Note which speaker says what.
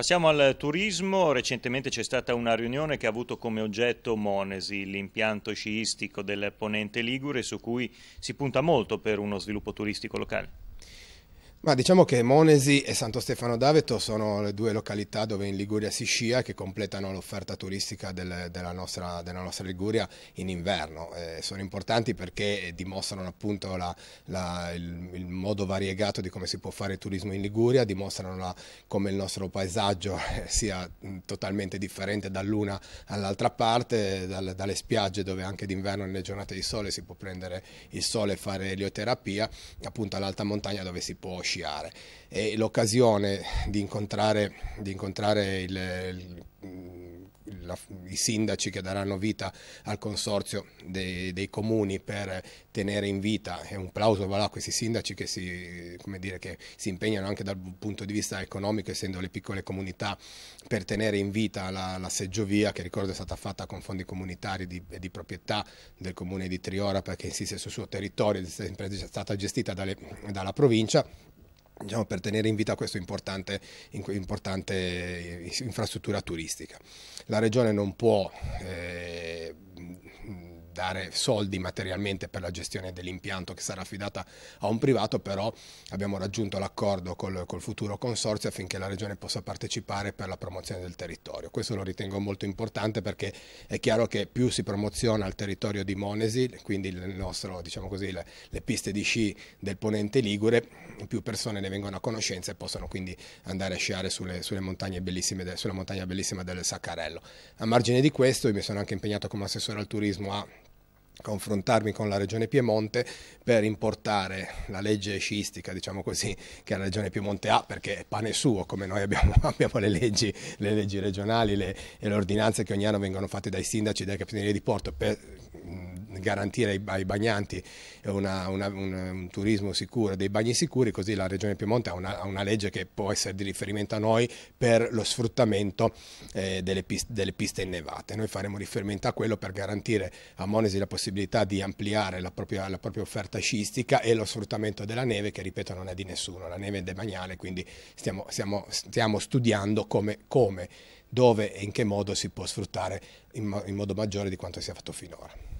Speaker 1: Passiamo al turismo, recentemente c'è stata una riunione che ha avuto come oggetto Monesi, l'impianto sciistico del Ponente Ligure su cui si punta molto per uno sviluppo turistico locale. Ma diciamo che Monesi e Santo Stefano d'Aveto sono le due località dove in Liguria si scia che completano l'offerta turistica del, della, nostra, della, nostra, Liguria in inverno. Eh, sono importanti perché dimostrano appunto la, la, il, il, modo variegato di come si può fare il turismo in Liguria, dimostrano la, come il nostro paesaggio eh, sia mm, totalmente differente dall'una all'altra parte, dal, dalle spiagge dove anche d'inverno nelle giornate di sole si può prendere il sole e fare elioterapia, appunto all'alta montagna dove si può sciare. E l'occasione di incontrare, di incontrare il, il, la, i sindaci che daranno vita al consorzio dei, dei, comuni per tenere in vita, e un plauso va là a questi sindaci che si, dire, che si, impegnano anche dal punto di vista economico, essendo le piccole comunità, per tenere in vita la, la seggiovia che ricordo è stata fatta con fondi comunitari di, di proprietà del comune di Triora perché insiste sul suo territorio è stata gestita dalle, dalla provincia diciamo, per tenere in vita questa importante, importante, eh, infrastruttura turistica. La Regione non può eh, dare soldi materialmente per la gestione dell'impianto che sarà affidata a un privato, però abbiamo raggiunto l'accordo col, col futuro consorzio affinché la Regione possa partecipare per la promozione del territorio. Questo lo ritengo molto importante perché è chiaro che più si promoziona il territorio di Monesi, quindi nostro, diciamo così, le, le piste di sci del ponente Ligure, più persone ne vengono a conoscenza e possono quindi andare a sciare sulle, sulle montagne bellissime, sulla montagna bellissima del Saccarello. A margine di questo mi sono anche impegnato come assessore al turismo a confrontarmi con la regione Piemonte per importare la legge sciistica, diciamo così, che la regione Piemonte ha, perché è pane suo, come noi abbiamo, abbiamo le, leggi, le, leggi, regionali le, e le ordinanze che ogni anno vengono fatte dai sindaci e dai capitanerie di porto per garantire ai, ai bagnanti una, una, una, un turismo sicuro, dei bagni sicuri, così la Regione Piemonte ha una, ha legge che può essere di riferimento a noi per lo sfruttamento eh, delle, piste, delle, piste, innevate. Noi faremo riferimento a quello per garantire a Monesi la possibilità di ampliare la propria, la propria offerta sciistica e lo sfruttamento della neve che, ripeto, non è di nessuno, la neve è demaniale, quindi stiamo, stiamo, stiamo studiando come, come dove e in che modo si può sfruttare in, modo maggiore di quanto sia fatto finora.